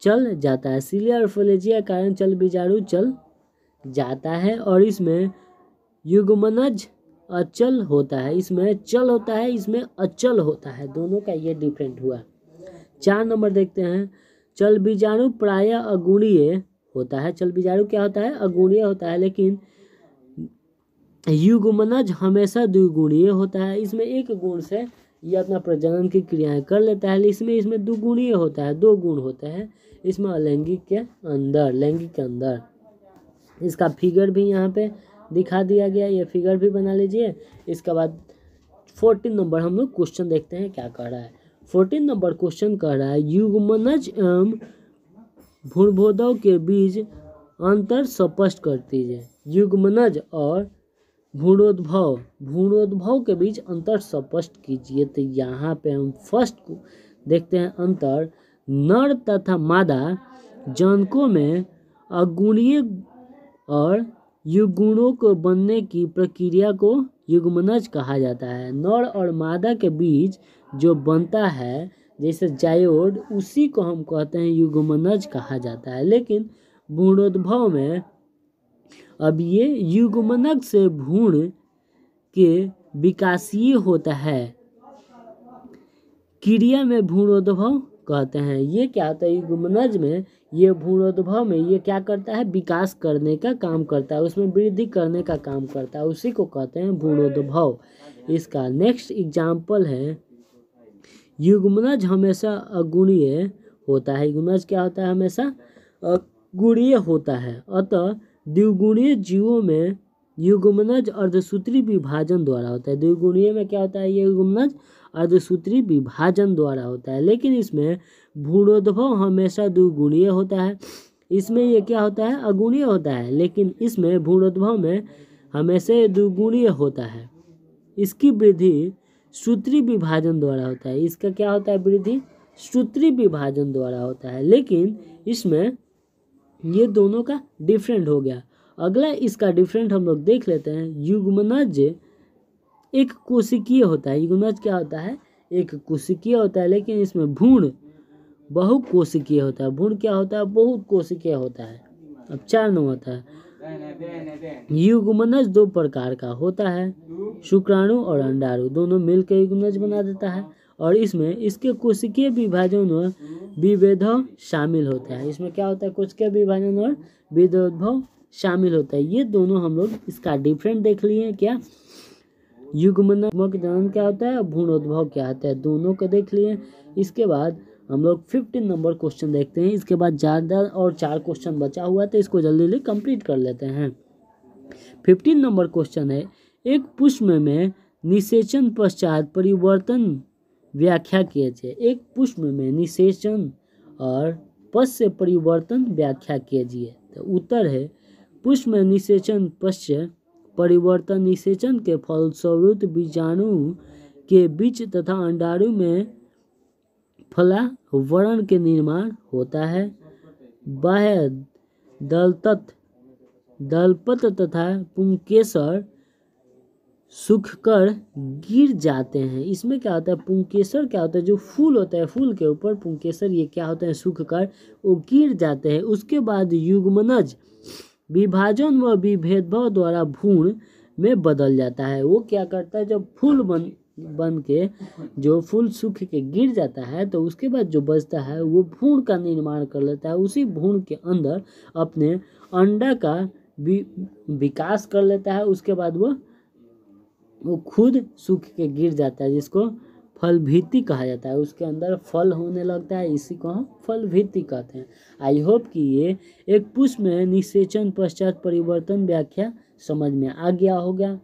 चल जाता है सीलिया और फलेजिया के कारण चल बीजाणु चल जाता है और इसमें युग्मनज अचल होता है इसमें चल होता है इसमें अचल होता है दोनों का ये डिफरेंट हुआ चार नंबर देखते हैं चल बीजाणु प्राय अगुणीय होता है चल बीजाणु क्या होता है अगुणीय होता है लेकिन युगमनज हमेशा द्विगुणीय होता है इसमें एक गुण से यह अपना प्रजनन की क्रियाएं कर लेता है इसमें इसमें दुगुणीय होता है दो गुण होते हैं इसमें अलैंगिक के अंदर लैंगिक के अंदर इसका फिगर भी यहाँ पे दिखा दिया गया ये फिगर भी बना लीजिए इसके बाद फोर्टीन नंबर हम लोग क्वेश्चन देखते हैं क्या कह रहा है फोर्टीन नंबर क्वेश्चन कह रहा है युगमनज एवं भूर्भोदव के बीच अंतर स्पष्ट कर दीजिए युग्मनज और भूणोद्भव भूणोद्भव के बीच अंतर स्पष्ट कीजिए तो यहाँ पे हम फर्स्ट को देखते हैं अंतर नर तथा मादा जनकों में अगुणीय और युगुणों को बनने की प्रक्रिया को युग्मनज कहा जाता है नर और मादा के बीच जो बनता है जैसे जायोड उसी को हम कहते हैं युग्मनज कहा जाता है लेकिन भूणोद्भव में अब ये युग्मनज से भूण के विकासीय होता है क्रिया में भूणोद्भव कहते हैं ये क्या होता तो है युग्मनज में ये भूरोद्भव में ये क्या करता है विकास करने का काम करता है उसमें वृद्धि करने का काम करता है उसी को कहते हैं भूरोद्भव इसका नेक्स्ट एग्जाम्पल है युगमनज हमेशा अगुणीय होता है युग्मनज क्या होता है हमेशा अगुणीय होता है अतः द्विगुणीय जीवों में युगमनज अर्धसूत्री विभाजन द्वारा होता है द्विगुणीय में क्या होता है ये युगमनज अर्धसूत्री विभाजन द्वारा होता है लेकिन इसमें भूणोद्भव हमेशा द्विगुणीय होता है इसमें यह क्या होता है अगुणीय होता है लेकिन इसमें भूणोद्भव में हमेशा द्विगुणीय होता है इसकी वृद्धि सूत्री विभाजन द्वारा होता है इसका क्या होता है वृद्धि सूत्री विभाजन द्वारा होता है लेकिन इसमें ये दोनों का डिफरेंट हो गया अगला इसका डिफरेंट हम लोग देख लेते हैं युग्मनज एक कोशिकीय होता है युग्मज क्या होता है एक कोशिकीय होता है लेकिन इसमें भूण बहु कोशिकीय होता है भूण क्या होता है बहुत कोशिकीय होता है अब चार नंबर होता है युग्मनज दो प्रकार का होता है शुक्राणु और अंडाणु दोनों मिलकर युग्मनज बना देता है और इसमें इसके कोशिकीय विभाजन और विभेदव शामिल होता है इसमें क्या होता है कोशिकीय विभाजन और विधोद्भव शामिल होता है ये दोनों हम लोग इसका डिफरेंट देख लिए क्या युग्मनात्मक जनन क्या होता है भ्रूणोद्भव क्या होता है दोनों को देख लिए इसके बाद हम लोग फिफ्टीन नंबर क्वेश्चन देखते हैं इसके बाद ज़्यादा और चार क्वेश्चन बचा हुआ तो इसको जल्दी जल्दी कंप्लीट कर लेते हैं फिफ्टीन नंबर क्वेश्चन है एक पुष्प में निषेचन पश्चात परिवर्तन व्याख्या किए थे एक पुष्प में निषेचन और पद परिवर्तन व्याख्या कीजिए तो उत्तर है पुष्प में निषेचन पश्च परिवर्तन निषेचन के फलस्वरूप बीजाणु के बीच तथा अंडाणु में फलावरण के निर्माण होता है बाह्य दलतत दलपत तथा पुंकेसर सूखकर गिर जाते हैं इसमें क्या होता है पुंकेसर क्या होता है जो फूल होता है फूल के ऊपर पुंकेसर ये क्या होता है सुख कर वो गिर जाते हैं उसके बाद युग्मनज विभाजन व विभेदभाव द्वारा भूण में बदल जाता है वो क्या करता है जब फूल बन बन के जो फूल सूख के गिर जाता है तो उसके बाद जो बचता है वो भूण का निर्माण कर लेता है उसी भूण के अंदर अपने अंडा का भी विकास कर लेता है उसके बाद वो वो खुद सूख के गिर जाता है जिसको फल भीति कहा जाता है उसके अंदर फल होने लगता है इसी को हम फल भित्ति कहते हैं आई होप कि ये एक पुष्प में निषेचन पश्चात परिवर्तन व्याख्या समझ में आ गया हो गया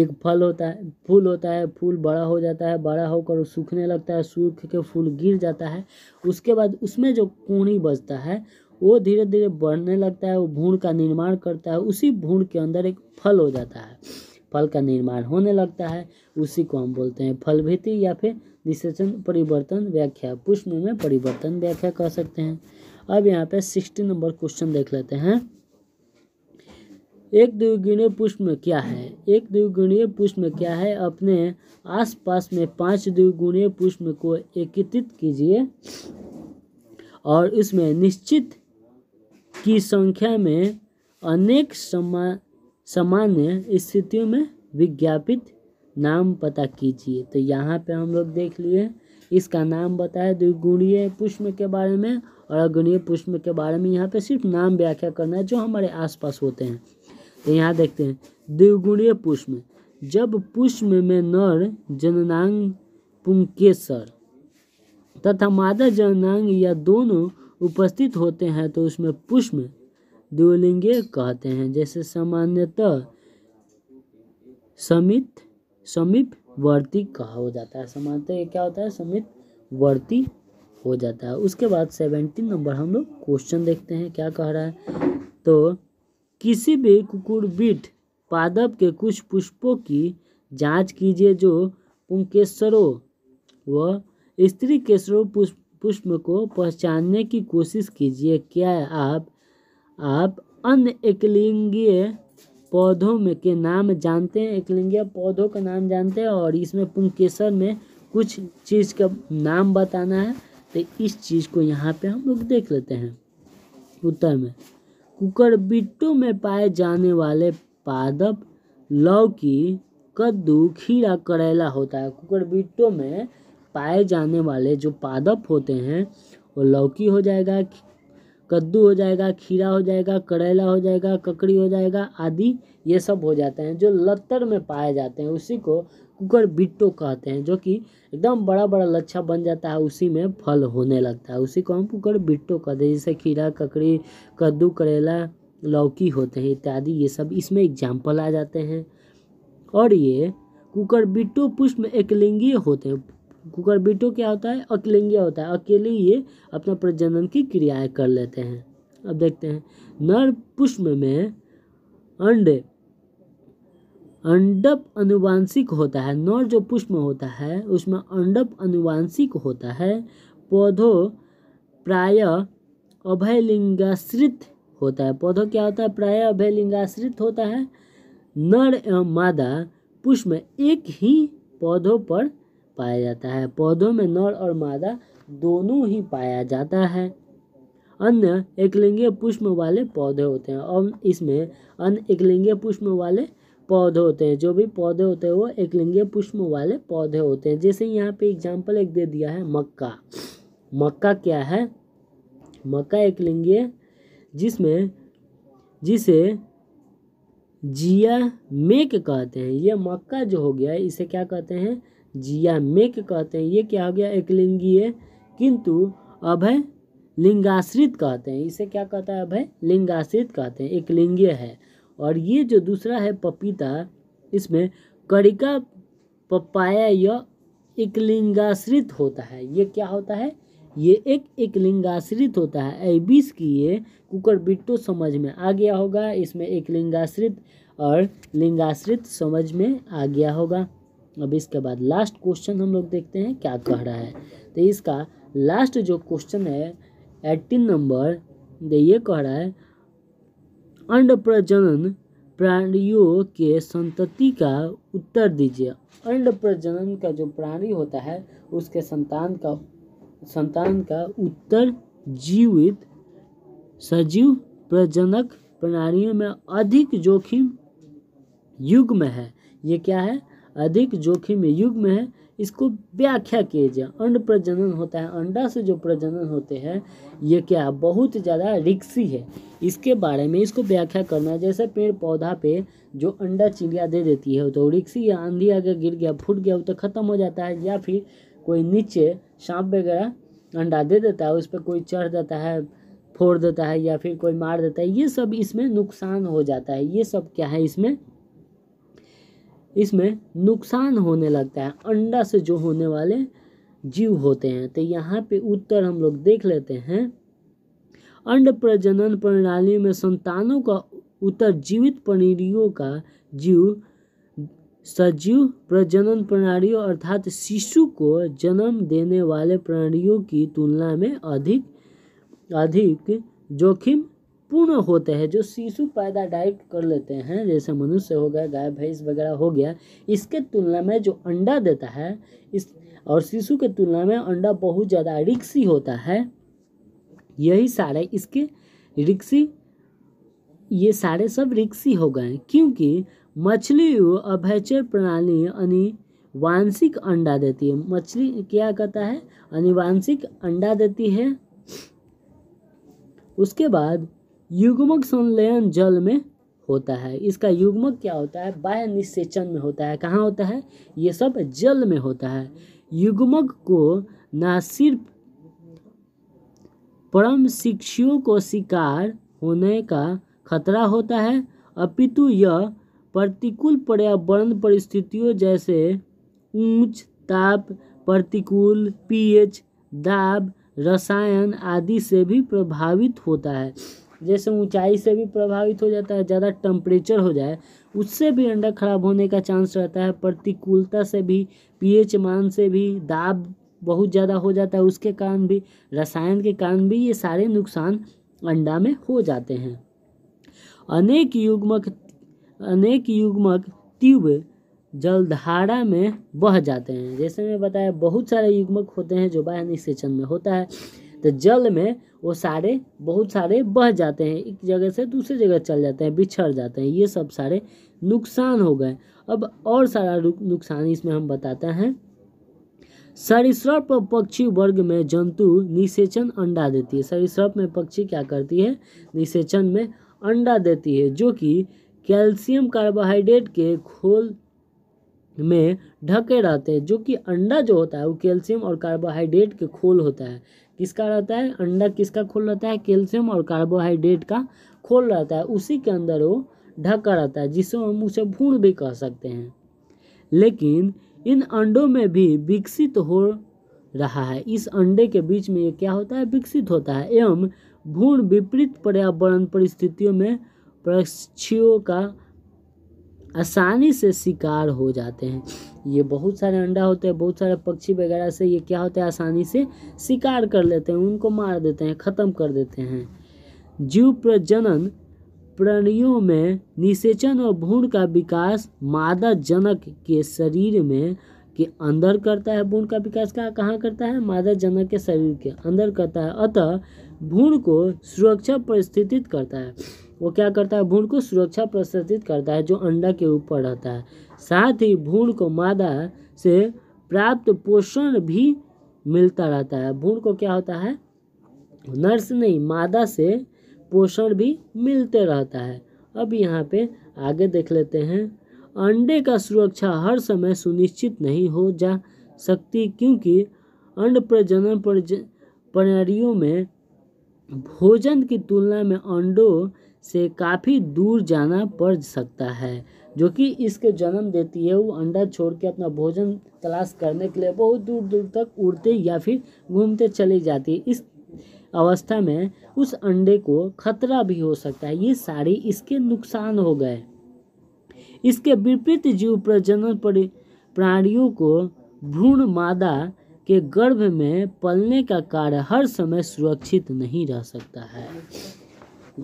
एक फल होता है फूल होता है फूल बड़ा हो जाता है बड़ा होकर सूखने लगता है सूख के फूल गिर जाता है उसके बाद उसमें जो कोणी बचता है वो धीरे धीरे बढ़ने लगता है वो भूण का निर्माण करता है उसी भूण के अंदर एक फल हो जाता है फल का निर्माण होने लगता है उसी को हम बोलते हैं फलभेती या फिर निषेचन परिवर्तन व्याख्या पुष्प में परिवर्तन व्याख्या कर सकते हैं अब यहाँ पे सिक्सटी नंबर क्वेश्चन देख लेते हैं एक द्विगुणीय पुष्प में क्या है एक द्विगुणीय पुष्प में क्या है अपने आसपास में पांच द्विगुणीय पुष्प को एकत्रित कीजिए और इसमें निश्चित की संख्या में अनेक समान सामान्य स्थितियों में विज्ञापित नाम पता कीजिए तो यहाँ पे हम लोग देख लिए इसका नाम बताया द्विगुणीय पुष्प के बारे में और अगुणीय पुष्प के बारे में यहाँ पे सिर्फ नाम व्याख्या करना है जो हमारे आसपास होते हैं तो यहाँ देखते हैं द्विगुणीय पुष्प जब पुष्प में नर जननांग पुंकेसर तथा मादा जननांग या दोनों उपस्थित होते हैं तो उसमें पुष्प द्विलिंगी कहते हैं जैसे सामान्यतः समित समीपवर्ती कहा हो जाता है सामान्यतः ये क्या होता है समित वर्ती हो जाता है उसके बाद सेवेंटीन नंबर हम लोग क्वेश्चन देखते हैं क्या कह रहा है तो किसी भी कुकुरबिट पादप के कुछ पुष्पों की जांच कीजिए जो पुंकेश्वरों व स्त्री केसरों पुष्प पुष्प को पहचानने की कोशिश कीजिए क्या आप आप अन्य एकलिंगीय पौधों में के नाम जानते हैं एकलिंगीय पौधों का नाम जानते हैं और इसमें पुंकेसर में कुछ चीज़ का नाम बताना है तो इस चीज़ को यहाँ पे हम लोग देख लेते हैं उत्तर में कुकरबिट्टों में पाए जाने वाले पादप लौकी कद्दू खीरा करेला होता है कुकरबिट्टों में पाए जाने वाले जो पादप होते हैं वो लौकी हो जाएगा कद्दू हो जाएगा खीरा हो जाएगा करेला हो जाएगा ककड़ी हो जाएगा आदि ये सब हो जाते हैं जो लत्तर में पाए जाते हैं उसी को कुकर बिट्टो कहते हैं जो कि एकदम बड़ा बड़ा लच्छा बन जाता है उसी में फल होने लगता है उसी को हम कुकर बिट्टो कहते हैं जैसे खीरा ककड़ी कद्दू करेला लौकी होते हैं इत्यादि ये सब इसमें एग्जाम्पल आ जाते हैं और ये कुकर बिट्टो पुष्प में एकलिंगीय होते हैं कुकरबिटो क्या होता है अकेलिंगिया होता है अकेले ये अपना प्रजनन की क्रियाएं कर लेते हैं अब देखते हैं नर पुष्प में अंडे अंडप अनुवांशिक होता है नर जो पुष्प होता है उसमें अंडप अनुवांशिक होता है पौधों प्राय अभयलिंगाश्रित होता है पौधों क्या होता है प्राय अभयलिंगाश्रित होता है नर एवं मादा पुष्प एक ही पौधों पर पाया जाता है पौधों में नर और मादा दोनों ही पाया जाता है अन्य एकलिंगीय पुष्प वाले पौधे होते हैं और इसमें अन्य एकलिंगीय पुष्प वाले पौधे होते हैं जो भी पौधे होते हैं वो एकलिंगीय पुष्प वाले पौधे होते हैं जैसे यहाँ पे एग्जाम्पल एक दे दिया है मक्का मक्का क्या है मक्का एकलिंगीय जिसमें जिसे जिया मेक कहते हैं यह मक्का जो हो गया इसे क्या कहते हैं जिया मेक कहते हैं ये क्या हो गया एक है किंतु अभय लिंगाश्रित कहते हैं इसे क्या कहता है अभय लिंगाश्रित कहते हैं एक लिंगीय है और ये जो दूसरा है पपीता इसमें कड़िका पपाया यह एकलिंगाश्रित होता है ये क्या होता है ये एक एकलिंगाश्रित होता है एबिस की ये कुकर बिट्टो समझ में आ गया होगा इसमें एक लिंगाश्रित और लिंगाश्रित समझ में आ गया होगा अब इसके बाद लास्ट क्वेश्चन हम लोग देखते हैं क्या कह रहा है तो इसका लास्ट जो क्वेश्चन है एट्टीन नंबर तो ये कह रहा है अंड प्रजनन प्राणियों के संतति का उत्तर दीजिए अंड प्रजनन का जो प्राणी होता है उसके संतान का संतान का उत्तर जीवित सजीव प्रजनक प्राणियों में अधिक जोखिम युग में है ये क्या है अधिक जोखिम युग्म है इसको व्याख्या किए जाए अंड प्रजनन होता है अंडा से जो प्रजनन होते हैं ये क्या बहुत ज़्यादा रिक्सी है इसके बारे में इसको व्याख्या करना है जैसे पेड़ पौधा पे जो अंडा चिड़िया दे देती है तो रिक्सी या आंधी गया गिर गया फूट गया वो तो ख़त्म हो जाता है या फिर कोई नीचे सांप वगैरह अंडा दे देता है उस पर कोई चढ़ जाता है फोड़ देता है या फिर कोई मार देता है ये सब इसमें नुकसान हो जाता है ये सब क्या है इसमें इसमें नुकसान होने लगता है अंडा से जो होने वाले जीव होते हैं तो यहाँ पे उत्तर हम लोग देख लेते हैं अंड प्रजनन प्रणाली में संतानों का उत्तर जीवित पनीरियों का जीव सजीव प्रजनन प्रणालियों अर्थात शिशु को जन्म देने वाले प्राणियों की तुलना में अधिक अधिक जोखिम पूर्ण होते हैं जो शिशु पैदा डाइव कर लेते हैं जैसे मनुष्य हो गया गाय भैंस वगैरह हो गया इसके तुलना में जो अंडा देता है इस और शिशु के तुलना में अंडा बहुत ज़्यादा रिक्सी होता है यही सारे इसके रिक्सी ये सारे सब रिक्सी हो गए क्योंकि मछली अभैचर प्रणाली वांशिक अंडा देती है मछली क्या कहता है अनिवांशिक अंडा देती है उसके बाद युग्मक संलयन जल में होता है इसका युग्मक क्या होता है बाह्य निषेचन में होता है कहाँ होता है ये सब जल में होता है युग्मक को ना सिर्फ परम शिक्षियों को शिकार होने का खतरा होता है अपितु यह प्रतिकूल पर्यावरण परिस्थितियों जैसे ऊंच ताप प्रतिकूल पीएच दाब रसायन आदि से भी प्रभावित होता है जैसे ऊंचाई से भी प्रभावित हो जाता है ज़्यादा टम्परेचर हो जाए उससे भी अंडा खराब होने का चांस रहता है प्रतिकूलता से भी पीएच मान से भी दाब बहुत ज़्यादा हो जाता है उसके कारण भी रसायन के कारण भी ये सारे नुकसान अंडा में हो जाते हैं अनेक युग्मक अनेक युग्मक ट्यूब जलधारा में बह जाते हैं जैसे मैं बताया बहुत सारे युग्मक होते हैं जो बाह्य निषेचन में होता है तो जल में वो सारे बहुत सारे बह जाते हैं एक जगह से दूसरे जगह चल जाते हैं बिछड़ जाते हैं ये सब सारे नुकसान हो गए अब और सारा नुकसान इसमें हम बताते हैं सरिसप पक्षी वर्ग में जंतु निषेचन अंडा देती है सरिसप में पक्षी क्या करती है निषेचन में अंडा देती है जो कि कैल्शियम कार्बोहाइड्रेट के खोल में ढके रहते हैं जो कि अंडा जो होता है वो कैल्शियम और कार्बोहाइड्रेट के खोल होता है किसका रहता है अंडा किसका खोल रहता है कैल्शियम और कार्बोहाइड्रेट का खोल रहता है उसी के अंदर वो ढका रहता है जिसे हम उसे भूण भी कह सकते हैं लेकिन इन अंडों में भी विकसित हो रहा है इस अंडे के बीच में ये क्या होता है विकसित होता है एवं भूण विपरीत पर्यावरण परिस्थितियों में पक्षियों का आसानी से शिकार हो जाते हैं ये बहुत सारे अंडा होते हैं बहुत सारे पक्षी वगैरह से ये क्या होता है आसानी से शिकार कर लेते हैं उनको मार देते हैं ख़त्म कर देते हैं जीव प्रजनन प्रणियों में निषेचन और भूण का विकास मादा जनक के शरीर में के अंदर करता है भूण का विकास कहाँ कहाँ करता है मादा जनक के शरीर के अंदर करता है अतः भूण को सुरक्षा परिस्थितित करता है वो क्या करता है भ्रूण को सुरक्षा प्रदर्शित करता है जो अंडा के ऊपर रहता है साथ ही भूण को मादा से प्राप्त पोषण भी मिलता रहता है भूण को क्या होता है नर्स नहीं मादा से पोषण भी मिलते रहता है अब यहाँ पे आगे देख लेते हैं अंडे का सुरक्षा हर समय सुनिश्चित नहीं हो जा सकती क्योंकि अंड प्रजनन प्रज प्रणालियों में भोजन की तुलना में अंडों से काफ़ी दूर जाना पड़ सकता है जो कि इसके जन्म देती है वो अंडा छोड़ के अपना भोजन तलाश करने के लिए बहुत दूर दूर तक उड़ते या फिर घूमते चली जाती है इस अवस्था में उस अंडे को खतरा भी हो सकता है ये सारी इसके नुकसान हो गए इसके विपरीत जीव प्रजनन प्राणियों को भ्रूण मादा के गर्भ में पलने का कार्य हर समय सुरक्षित नहीं रह सकता है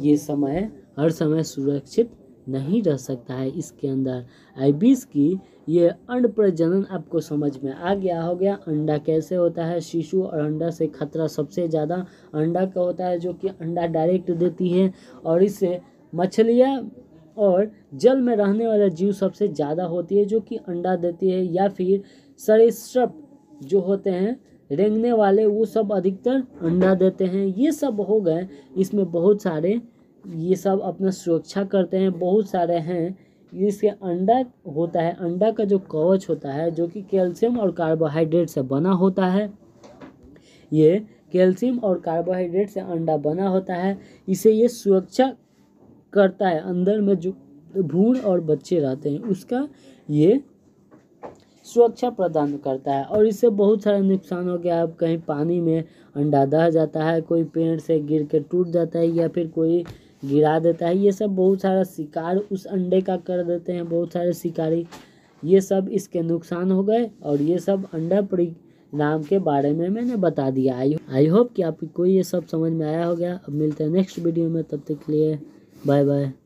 ये समय हर समय सुरक्षित नहीं रह सकता है इसके अंदर आईबीस की ये अंड प्रजनन आपको समझ में आ गया हो गया अंडा कैसे होता है शिशु और अंडा से खतरा सबसे ज़्यादा अंडा का होता है जो कि अंडा डायरेक्ट देती है और इससे मछलियाँ और जल में रहने वाला जीव सबसे ज़्यादा होती है जो कि अंडा देती है या फिर सरीसृप जो होते हैं रेंगने वाले वो सब अधिकतर अंडा देते हैं ये सब हो गए इसमें बहुत सारे ये सब अपना सुरक्षा करते हैं बहुत सारे हैं इसके अंडा होता है अंडा का जो कवच होता है जो कि कैल्शियम और कार्बोहाइड्रेट से बना होता है ये कैल्शियम और कार्बोहाइड्रेट से अंडा बना होता है इसे ये सुरक्षा करता है अंदर में जो भूण और बच्चे रहते हैं उसका ये सुरक्षा प्रदान करता है और इससे बहुत सारा नुकसान हो गया अब कहीं पानी में अंडा दह जाता है कोई पेड़ से गिर के टूट जाता है या फिर कोई गिरा देता है ये सब बहुत सारा शिकार उस अंडे का कर देते हैं बहुत सारे शिकारी ये सब इसके नुकसान हो गए और ये सब अंडा परिणाम के बारे में मैंने बता दिया आई आई होप कि आपको ये सब समझ में आया हो गया अब मिलते हैं नेक्स्ट वीडियो में तब तक के लिए बाय बाय